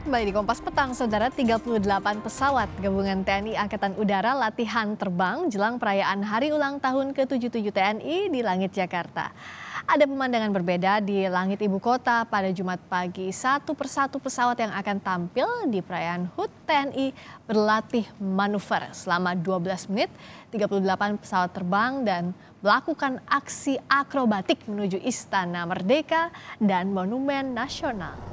Kembali di Kompas Petang, Saudara 38 pesawat gabungan TNI Angkatan Udara latihan terbang jelang perayaan hari ulang tahun ke-77 TNI di langit Jakarta. Ada pemandangan berbeda di langit ibu kota pada Jumat pagi. Satu persatu pesawat yang akan tampil di perayaan HUT TNI berlatih manuver selama 12 menit, 38 pesawat terbang dan melakukan aksi akrobatik menuju Istana Merdeka dan Monumen Nasional.